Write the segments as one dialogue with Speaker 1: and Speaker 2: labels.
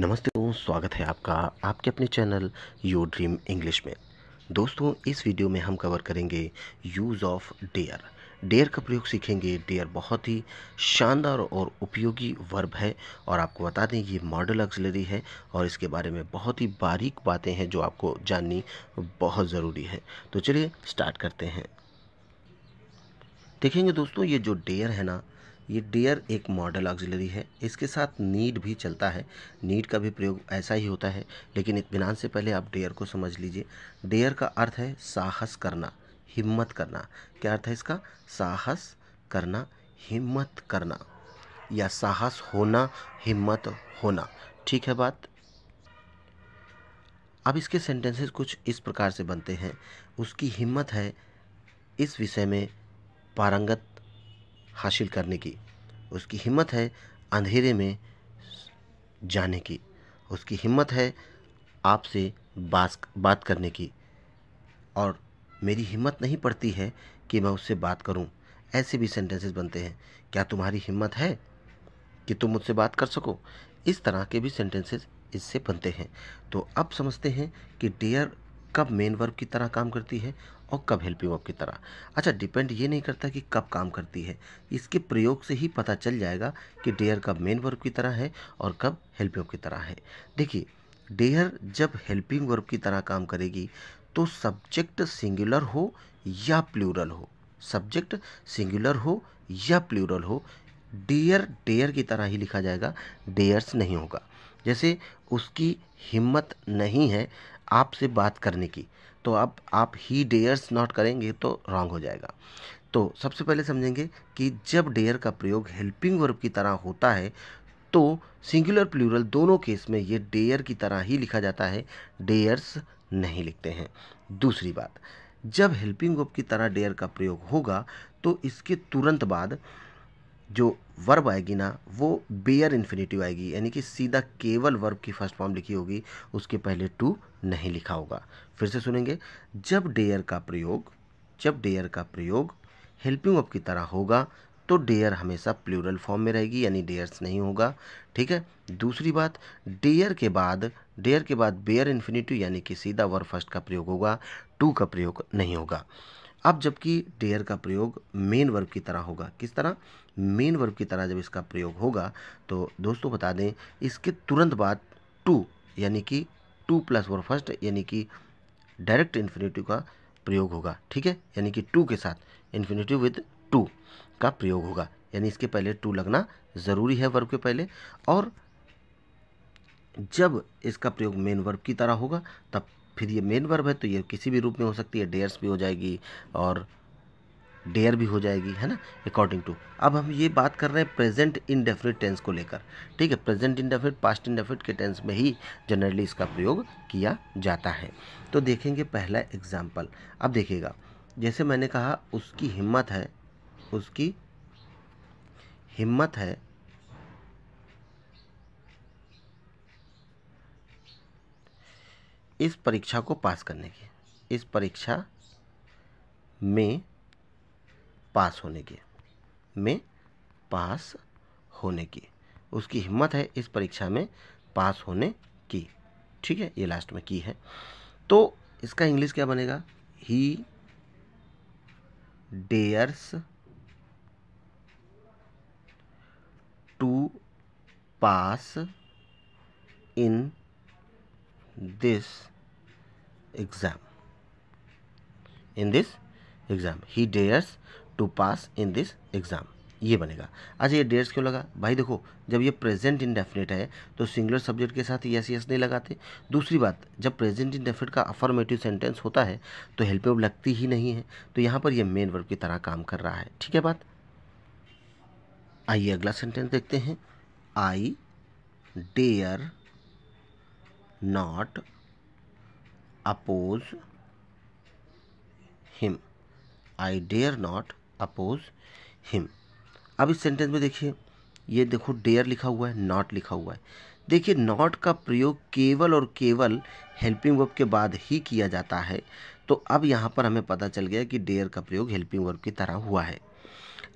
Speaker 1: नमस्ते दोस्तों स्वागत है आपका आपके अपने चैनल योर ड्रीम इंग्लिश में दोस्तों इस वीडियो में हम कवर करेंगे यूज़ ऑफ डेयर डेयर का प्रयोग सीखेंगे डेयर बहुत ही शानदार और उपयोगी वर्ब है और आपको बता दें ये मॉडल एक्सलरी है और इसके बारे में बहुत ही बारीक बातें हैं जो आपको जाननी बहुत ज़रूरी है तो चलिए स्टार्ट करते हैं देखेंगे दोस्तों ये जो डेयर है ना ये डियर एक मॉडल ऑक्सिलरी है इसके साथ नीड भी चलता है नीड का भी प्रयोग ऐसा ही होता है लेकिन इतमान से पहले आप डेयर को समझ लीजिए डेयर का अर्थ है साहस करना हिम्मत करना क्या अर्थ है इसका साहस करना हिम्मत करना या साहस होना हिम्मत होना ठीक है बात अब इसके सेंटेंसेस कुछ इस प्रकार से बनते हैं उसकी हिम्मत है इस विषय में पारंगत हासिल करने की उसकी हिम्मत है अंधेरे में जाने की उसकी हिम्मत है आपसे बात बात करने की और मेरी हिम्मत नहीं पड़ती है कि मैं उससे बात करूं ऐसे भी सेंटेंसेस बनते हैं क्या तुम्हारी हिम्मत है कि तुम मुझसे बात कर सको इस तरह के भी सेंटेंसेस इससे बनते हैं तो अब समझते हैं कि डियर कब मेन वर्ब की तरह काम करती है और कब हेल्पिंग वर्ब की तरह अच्छा डिपेंड ये नहीं करता कि कब काम करती है इसके प्रयोग से ही पता चल जाएगा कि डेयर कब मेन वर्ब की तरह है और कब हेल्पिंग वर्ब की तरह है देखिए डेयर जब हेल्पिंग वर्ब की तरह काम करेगी तो सब्जेक्ट सिंगुलर हो या प्लूरल हो सब्जेक्ट सिंगुलर हो या प्लूरल हो डेयर डेयर की तरह ही लिखा जाएगा डेयर्स नहीं होगा जैसे उसकी हिम्मत नहीं है आपसे बात करने की तो अब आप ही डेयर्स नॉट करेंगे तो रॉन्ग हो जाएगा तो सबसे पहले समझेंगे कि जब डेयर का प्रयोग हेल्पिंग वर्ब की तरह होता है तो सिंगुलर प्लूरल दोनों केस में ये डेयर की तरह ही लिखा जाता है डेयर्स नहीं लिखते हैं दूसरी बात जब हेल्पिंग वर्ब की तरह डेयर का प्रयोग होगा तो इसके तुरंत बाद जो वर्ब आएगी ना वो बेयर इन्फिनेटिव आएगी यानी कि सीधा केवल वर्ब की फर्स्ट फॉर्म लिखी होगी उसके पहले टू नहीं लिखा होगा फिर से सुनेंगे जब डेयर का प्रयोग जब डेयर का प्रयोग हेल्पिंग अप की तरह होगा तो डेयर हमेशा प्लूरल फॉर्म में रहेगी यानी डेयर्स नहीं होगा ठीक है दूसरी बात डेयर के बाद डेयर के बाद बेयर इन्फिनिटिव यानी कि सीधा वर्ब फर्स्ट का प्रयोग होगा टू का प्रयोग नहीं होगा अब जबकि डेयर का प्रयोग मेन वर्ब की तरह होगा किस तरह मेन वर्ब की तरह जब इसका प्रयोग होगा तो दोस्तों बता दें इसके तुरंत बाद टू यानी कि टू प्लस वर फर्स्ट यानी कि डायरेक्ट इन्फिनेटिव का प्रयोग होगा ठीक है यानी कि टू के साथ इन्फिनेटिव विद टू का प्रयोग होगा यानी इसके पहले टू लगना ज़रूरी है वर्ब के पहले और जब इसका प्रयोग मेन वर्ब की तरह होगा तब फिर ये मेन वर्ब है तो ये किसी भी रूप में हो सकती है डेयर्स भी हो जाएगी और डेयर भी हो जाएगी है ना अकॉर्डिंग टू अब हम ये बात कर रहे हैं प्रेजेंट डेफिनेट टेंस को लेकर ठीक है प्रेजेंट डेफिनेट पास्ट डेफिनेट के टेंस में ही जनरली इसका प्रयोग किया जाता है तो देखेंगे पहला एग्जाम्पल अब देखिएगा जैसे मैंने कहा उसकी हिम्मत है उसकी हिम्मत है इस परीक्षा को पास करने की इस परीक्षा में पास होने की में पास होने की उसकी हिम्मत है इस परीक्षा में पास होने की ठीक है ये लास्ट में की है तो इसका इंग्लिश क्या बनेगा he dares to pass in this exam in this exam he dares to pass in this exam ये बनेगा अच्छा ये डेट्स क्यों लगा भाई देखो जब ये प्रेजेंट डेफिनेट है तो सिंगुलर सब्जेक्ट के साथ यस यस नहीं लगाते दूसरी बात जब प्रेजेंट डेफिनेट का अफर्मेटिव सेंटेंस होता है तो हेल्प ऑफ लगती ही नहीं है तो यहाँ पर ये मेन वर्ब की तरह काम कर रहा है ठीक है बात आइए अगला सेंटेंस देखते हैं I dare not oppose him I dare not oppose him अब इस सेंटेंस में देखिए ये देखो डेयर लिखा हुआ है नॉट लिखा हुआ है देखिए नॉट का प्रयोग केवल और केवल हेल्पिंग वर्ब के बाद ही किया जाता है तो अब यहाँ पर हमें पता चल गया कि डेयर का प्रयोग हेल्पिंग वर्ब की तरह हुआ है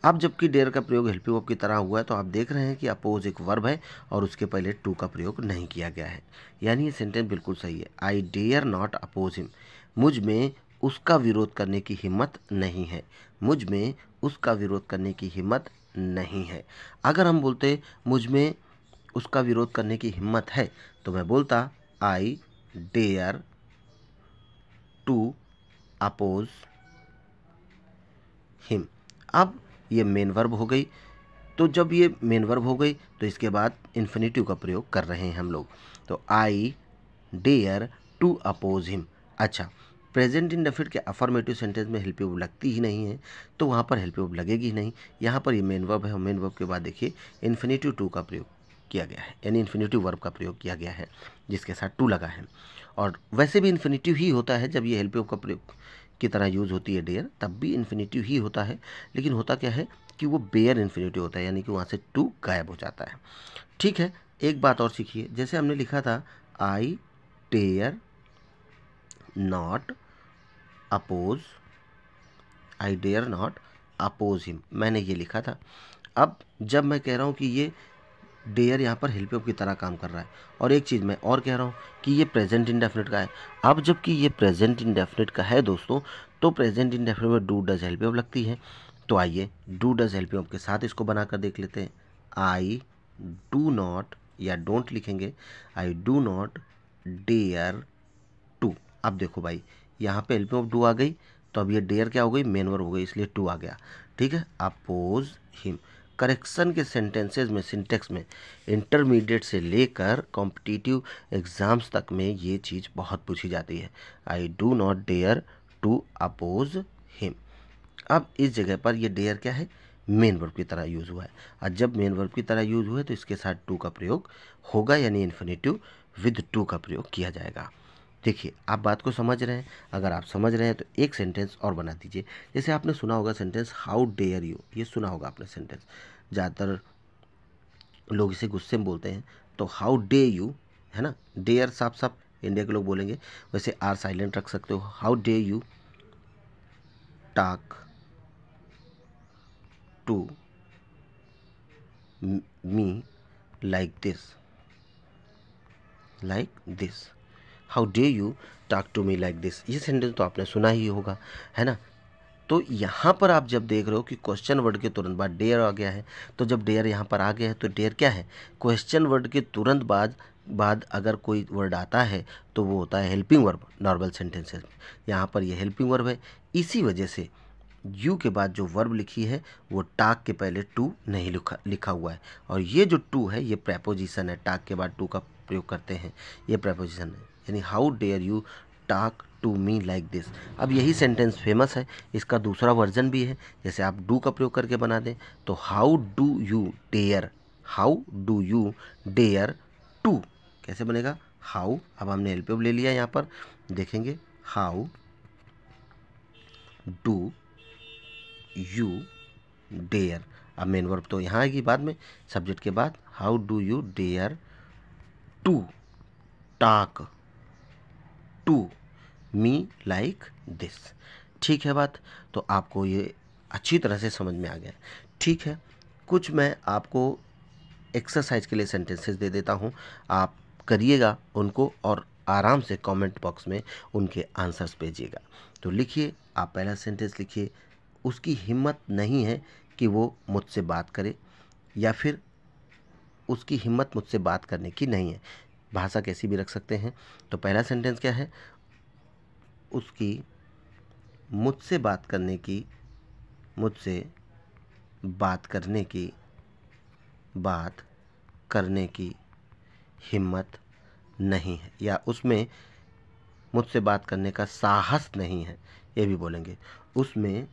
Speaker 1: अब जबकि डेयर का प्रयोग हेल्पिंग वर्ब की तरह हुआ है तो आप देख रहे हैं कि अपोज एक वर्ब है और उसके पहले टू का प्रयोग नहीं किया गया है यानी ये सेंटेंस बिल्कुल सही है I dare not oppose him मुझ में उसका विरोध करने की हिम्मत नहीं है मुझ में उसका विरोध करने की हिम्मत नहीं है अगर हम बोलते मुझ में उसका विरोध करने की हिम्मत है तो मैं बोलता I dare to oppose him अब ये मेन वर्ब हो गई तो जब ये मेन वर्ब हो गई तो इसके बाद इन्फिनेटिव का प्रयोग कर रहे हैं हम लोग तो I dare to oppose him अच्छा प्रेजेंट इन इंडेफिट के अफॉर्मेटिव सेंटेंस में हेल्प वर्ब लगती ही नहीं है तो वहाँ पर हेल्प वर्ब लगेगी ही नहीं यहाँ पर ये मेन वर्ब है मेन वर्ब के बाद देखिए इन्फिनेटिव टू का प्रयोग किया गया है यानी इन्फिनेटिव वर्ब का प्रयोग किया गया है जिसके साथ टू लगा है और वैसे भी इन्फिनेटिव ही होता है जब ये हेल्प का प्रयोग की तरह यूज़ होती है डेयर तब भी इन्फिनेटिव ही होता है लेकिन होता क्या है कि वो बेयर इन्फिनेटिव होता है यानी कि वहाँ से टू गायब हो जाता है ठीक है एक बात और सीखिए जैसे हमने लिखा था I dare not oppose I dare not oppose him मैंने ये लिखा था अब जब मैं कह रहा हूँ कि ये डेयर यहाँ पर हेल्प की तरह काम कर रहा है और एक चीज़ मैं और कह रहा हूँ कि ये प्रेजेंट इंडेफिनिट का है अब जबकि ये प्रेजेंट इंडेफिनिट का है दोस्तों तो प्रेजेंट इंडेफिनिट में डू डज हेल्प लगती है तो आइए डू डज हेल्प के साथ इसको बनाकर देख लेते हैं आई डू नॉट या डोंट लिखेंगे आई डू नॉट डेयर अब देखो भाई यहाँ पे हेल्पिंग ऑफ डू आ गई तो अब ये डेयर क्या हो गई मेन वर्ब हो गई इसलिए टू आ गया ठीक है अपोज हिम करेक्शन के सेंटेंसेज में सिंटेक्स में इंटरमीडिएट से लेकर कॉम्पिटिटिव एग्ज़ाम्स तक में ये चीज़ बहुत पूछी जाती है I do not dare to oppose him अब इस जगह पर ये डेयर क्या है मेन वर्ब की तरह यूज़ हुआ है और जब मेन वर्ब की तरह यूज़ हुआ है तो इसके साथ टू का प्रयोग होगा यानी इन्फिनेटिव विद टू का प्रयोग किया जाएगा देखिए आप बात को समझ रहे हैं अगर आप समझ रहे हैं तो एक सेंटेंस और बना दीजिए जैसे आपने सुना होगा सेंटेंस हाउ डेयर यू ये सुना होगा आपने सेंटेंस ज़्यादातर लोग इसे गुस्से में बोलते हैं तो हाउ डे यू है ना डेयर साफ साफ इंडिया के लोग बोलेंगे वैसे आर साइलेंट रख सकते हो how dare you talk to me like this like this how dare you talk to me like this ये सेंटेंस तो आपने सुना ही होगा है ना तो यहाँ पर आप जब देख रहे हो कि क्वेश्चन वर्ड के तुरंत बाद डेयर आ गया है तो जब डेयर यहाँ पर आ गया है तो डेयर क्या है क्वेश्चन वर्ड के तुरंत बाद बाद अगर कोई वर्ड आता है तो वो होता है हेल्पिंग वर्ब नॉर्मल सेंटेंसेस में यहाँ पर ये हेल्पिंग वर्ब है इसी वजह से यू के बाद जो वर्ब लिखी है वो टाक के पहले टू नहीं लिखा लिखा हुआ है और ये जो टू है ये प्रेपोजिशन है टाक के बाद टू का प्रयोग करते हैं ये प्रेपोजिशन है यानी how dare you talk to me like this अब यही सेंटेंस फेमस है इसका दूसरा वर्जन भी है जैसे आप डू का प्रयोग करके बना दें तो how do you dare how do you dare to कैसे बनेगा हाउ अब हमने एल्पिव ले लिया यहाँ पर देखेंगे हाउ डू यू डेयर अब मेन वर्ब तो यहाँ आएगी बाद में सब्जेक्ट के बाद how do you dare to talk to me like this ठीक है बात तो आपको ये अच्छी तरह से समझ में आ गया ठीक है कुछ मैं आपको एक्सरसाइज के लिए सेंटेंसेस दे देता हूँ आप करिएगा उनको और आराम से कमेंट बॉक्स में उनके आंसर्स भेजिएगा तो लिखिए आप पहला सेंटेंस लिखिए उसकी हिम्मत नहीं है कि वो मुझसे बात करे या फिर उसकी हिम्मत मुझसे बात करने की नहीं है भाषा कैसी भी रख सकते हैं तो पहला सेंटेंस क्या है उसकी मुझसे बात करने की मुझसे बात करने की बात करने की हिम्मत नहीं है या उसमें मुझसे बात करने का साहस नहीं है ये भी बोलेंगे उसमें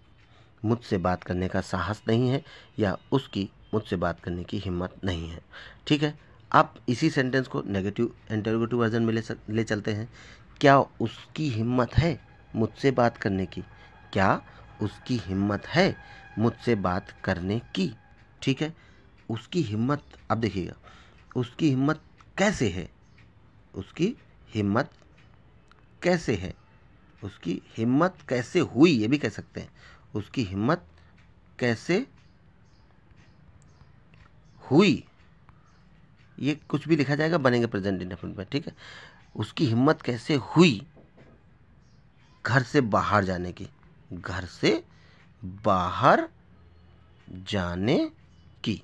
Speaker 1: मुझसे बात करने का साहस नहीं है या उसकी मुझसे बात करने की हिम्मत नहीं है ठीक है आप इसी सेंटेंस को नेगेटिव इंटरोगेटिव वर्जन में ले सक ले चलते हैं क्या उसकी हिम्मत है मुझसे बात करने की क्या उसकी हिम्मत है मुझसे बात करने की ठीक है उसकी हिम्मत अब देखिएगा उसकी हिम्मत कैसे है उसकी हिम्मत कैसे है उसकी हिम्मत कैसे हुई ये भी कह सकते हैं उसकी हिम्मत कैसे हुई ये कुछ भी लिखा जाएगा बनेंगे प्रेजेंट इंडेफिनिट में ठीक है उसकी हिम्मत कैसे हुई घर से बाहर जाने की घर से बाहर जाने की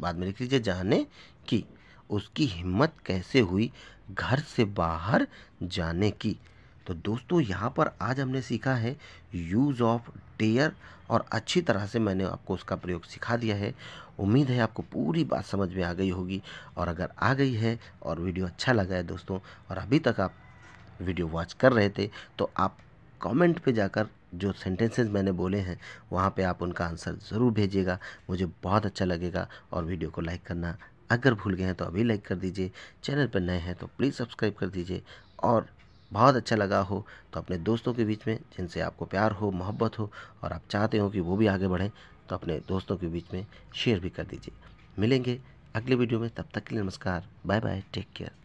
Speaker 1: बाद में लिख लीजिए जाने की उसकी हिम्मत कैसे हुई घर से बाहर जाने की तो दोस्तों यहाँ पर आज हमने सीखा है यूज़ ऑफ डेयर और अच्छी तरह से मैंने आपको उसका प्रयोग सिखा दिया है उम्मीद है आपको पूरी बात समझ में आ गई होगी और अगर आ गई है और वीडियो अच्छा लगा है दोस्तों और अभी तक आप वीडियो वॉच कर रहे थे तो आप कमेंट पे जाकर जो सेंटेंसेस मैंने बोले हैं वहाँ पे आप उनका आंसर ज़रूर भेजिएगा मुझे बहुत अच्छा लगेगा और वीडियो को लाइक करना अगर भूल गए हैं तो अभी लाइक कर दीजिए चैनल पर नए हैं तो प्लीज़ सब्सक्राइब कर दीजिए और बहुत अच्छा लगा हो तो अपने दोस्तों के बीच में जिनसे आपको प्यार हो मोहब्बत हो और आप चाहते हो कि वो भी आगे बढ़ें तो अपने दोस्तों के बीच में शेयर भी कर दीजिए मिलेंगे अगले वीडियो में तब तक के लिए नमस्कार बाय बाय टेक केयर